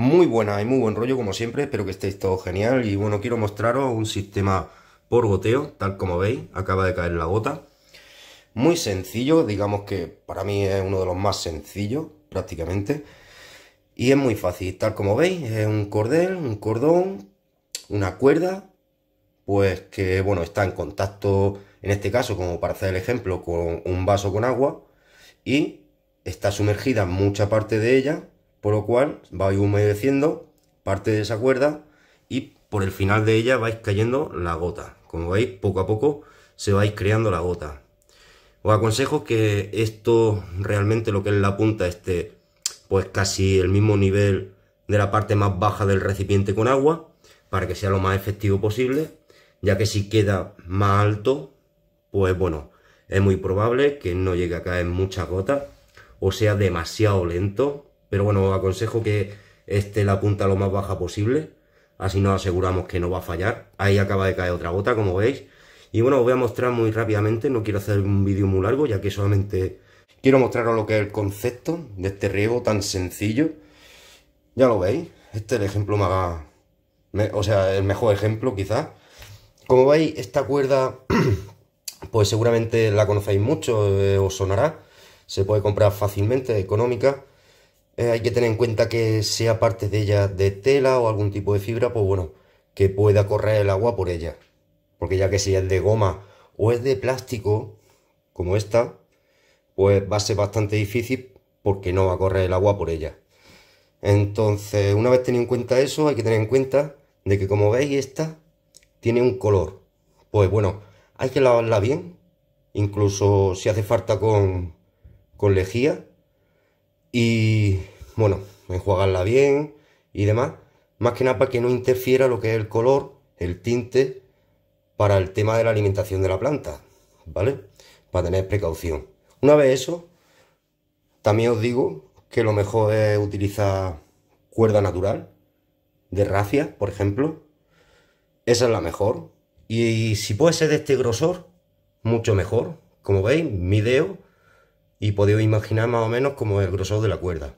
muy buena y muy buen rollo como siempre, espero que estéis todos genial y bueno, quiero mostraros un sistema por goteo, tal como veis, acaba de caer la gota. Muy sencillo, digamos que para mí es uno de los más sencillos prácticamente y es muy fácil, tal como veis, es un cordel, un cordón, una cuerda, pues que bueno, está en contacto, en este caso como para hacer el ejemplo, con un vaso con agua y está sumergida mucha parte de ella por lo cual vais humedeciendo parte de esa cuerda y por el final de ella vais cayendo la gota. Como veis, poco a poco se vais creando la gota. Os aconsejo que esto realmente lo que es la punta esté pues casi el mismo nivel de la parte más baja del recipiente con agua para que sea lo más efectivo posible, ya que si queda más alto, pues bueno, es muy probable que no llegue a caer muchas gotas o sea demasiado lento pero bueno, os aconsejo que esté la punta lo más baja posible, así nos aseguramos que no va a fallar. Ahí acaba de caer otra gota, como veis. Y bueno, os voy a mostrar muy rápidamente, no quiero hacer un vídeo muy largo, ya que solamente quiero mostraros lo que es el concepto de este riego tan sencillo. Ya lo veis, este es el ejemplo más... o sea, el mejor ejemplo quizás. Como veis, esta cuerda, pues seguramente la conocéis mucho, o eh, os sonará. Se puede comprar fácilmente, económica. Eh, hay que tener en cuenta que sea parte de ella de tela o algún tipo de fibra, pues bueno, que pueda correr el agua por ella. Porque ya que sea es de goma o es de plástico, como esta, pues va a ser bastante difícil porque no va a correr el agua por ella. Entonces, una vez tenido en cuenta eso, hay que tener en cuenta de que como veis esta tiene un color. Pues bueno, hay que lavarla bien, incluso si hace falta con, con lejía, y bueno, enjuagarla bien y demás. Más que nada para que no interfiera lo que es el color, el tinte, para el tema de la alimentación de la planta, ¿vale? Para tener precaución. Una vez eso, también os digo que lo mejor es utilizar cuerda natural, de rafia, por ejemplo. Esa es la mejor. Y si puede ser de este grosor, mucho mejor. Como veis, mideo y podéis imaginar más o menos como el grosor de la cuerda.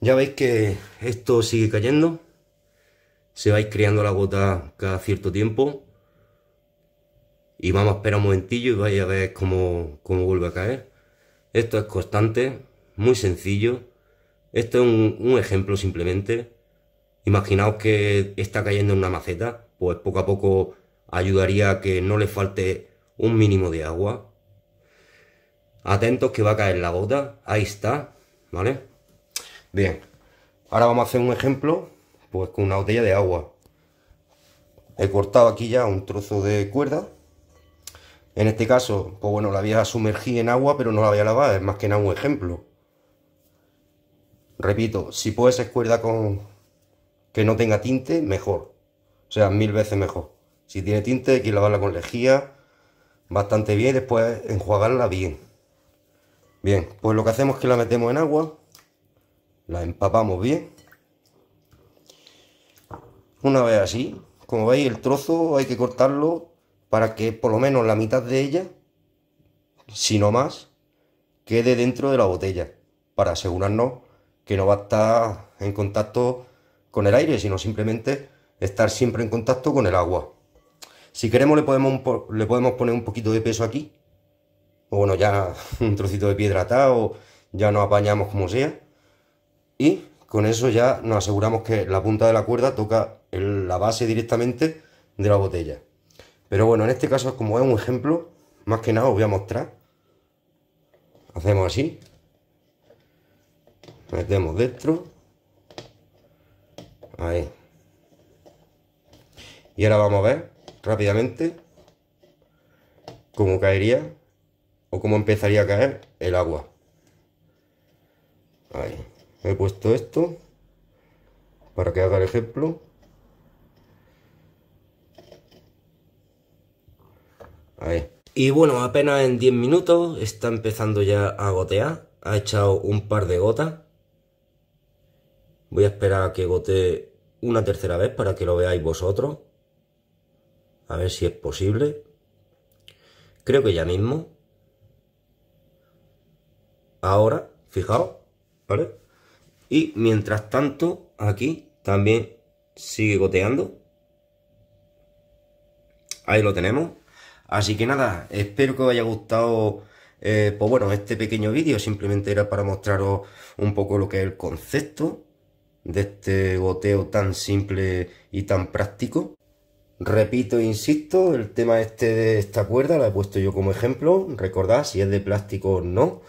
Ya veis que esto sigue cayendo, se vais creando la gota cada cierto tiempo y vamos a esperar un momentillo y vais a ver cómo, vuelve a caer. Esto es constante, muy sencillo, esto es un, un ejemplo simplemente. Imaginaos que está cayendo en una maceta, pues poco a poco ayudaría a que no le falte un mínimo de agua Atentos que va a caer la gota. Ahí está, ¿vale? Bien. Ahora vamos a hacer un ejemplo, pues con una botella de agua. He cortado aquí ya un trozo de cuerda. En este caso, pues bueno, la había sumergido en agua, pero no la había lavado, es más que nada un ejemplo. Repito, si puedes ser cuerda con que no tenga tinte, mejor. O sea, mil veces mejor. Si tiene tinte, hay que lavarla con lejía bastante bien después enjuagarla bien. Bien, pues lo que hacemos es que la metemos en agua, la empapamos bien. Una vez así, como veis el trozo hay que cortarlo para que por lo menos la mitad de ella, si no más, quede dentro de la botella, para asegurarnos que no va a estar en contacto con el aire, sino simplemente estar siempre en contacto con el agua. Si queremos le podemos, le podemos poner un poquito de peso aquí, o bueno, ya un trocito de piedra atado, ya nos apañamos como sea. Y con eso ya nos aseguramos que la punta de la cuerda toca la base directamente de la botella. Pero bueno, en este caso, como es un ejemplo, más que nada os voy a mostrar. Hacemos así. Metemos dentro. Ahí. Y ahora vamos a ver rápidamente cómo caería o cómo empezaría a caer el agua. Ahí. He puesto esto para que haga el ejemplo. Ahí. Y bueno, apenas en 10 minutos está empezando ya a gotear. Ha echado un par de gotas. Voy a esperar a que gotee una tercera vez para que lo veáis vosotros. A ver si es posible. Creo que ya mismo ahora, fijaos, ¿vale? Y mientras tanto, aquí también sigue goteando. Ahí lo tenemos. Así que nada, espero que os haya gustado, eh, pues bueno, este pequeño vídeo. Simplemente era para mostraros un poco lo que es el concepto de este goteo tan simple y tan práctico. Repito e insisto, el tema este de esta cuerda la he puesto yo como ejemplo. Recordad si es de plástico o no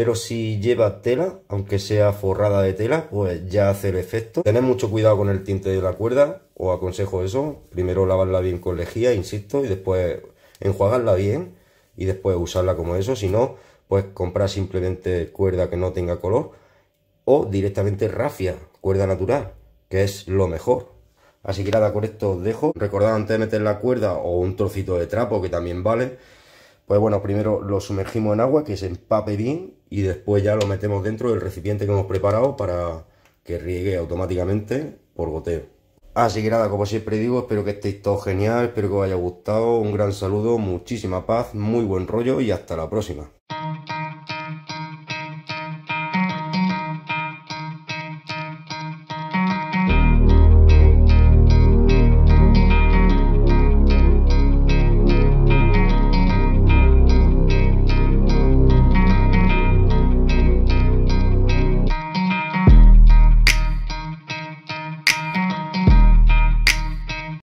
pero si lleva tela, aunque sea forrada de tela, pues ya hace el efecto. Tened mucho cuidado con el tinte de la cuerda, os aconsejo eso. Primero lavarla bien con lejía, insisto, y después enjuagarla bien y después usarla como eso. Si no, pues comprar simplemente cuerda que no tenga color o directamente rafia, cuerda natural, que es lo mejor. Así que nada, con esto os dejo. Recordad antes de meter la cuerda o un trocito de trapo que también vale pues bueno, primero lo sumergimos en agua, que se empape bien, y después ya lo metemos dentro del recipiente que hemos preparado para que riegue automáticamente por goteo. Así que nada, como siempre digo, espero que estéis todos genial, espero que os haya gustado, un gran saludo, muchísima paz, muy buen rollo y hasta la próxima.